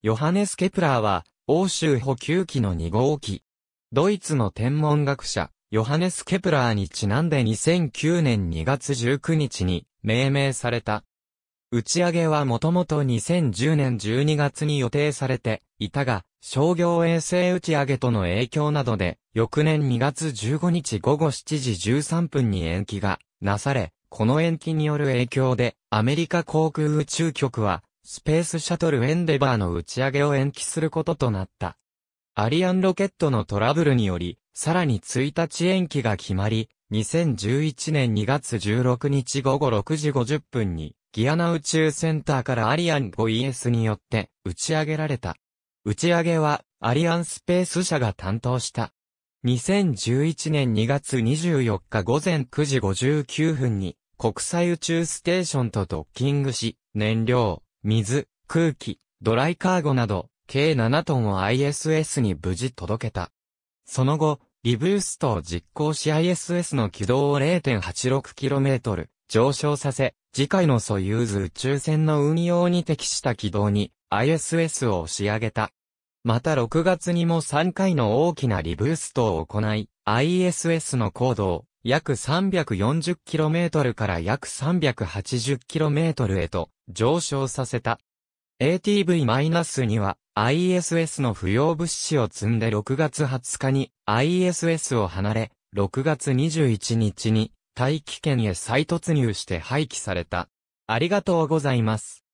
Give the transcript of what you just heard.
ヨハネス・ケプラーは、欧州補給機の2号機。ドイツの天文学者、ヨハネス・ケプラーにちなんで2009年2月19日に命名された。打ち上げはもともと2010年12月に予定されていたが、商業衛星打ち上げとの影響などで、翌年2月15日午後7時13分に延期がなされ、この延期による影響で、アメリカ航空宇宙局は、スペースシャトルエンデバーの打ち上げを延期することとなった。アリアンロケットのトラブルにより、さらに1日延期が決まり、2011年2月16日午後6時50分に、ギアナ宇宙センターからアリアン 5ES によって打ち上げられた。打ち上げは、アリアンスペース社が担当した。2011年2月24日午前9時59分に、国際宇宙ステーションとドッキングし、燃料、水、空気、ドライカーゴなど、計7トンを ISS に無事届けた。その後、リブーストを実行し ISS の軌道を 0.86km 上昇させ、次回のソユーズ宇宙船の運用に適した軌道に ISS を押し上げた。また6月にも3回の大きなリブーストを行い、ISS の高度を約 340km から約 380km へと上昇させた。ATV-2 は ISS の不要物資を積んで6月20日に ISS を離れ、6月21日に大気圏へ再突入して廃棄された。ありがとうございます。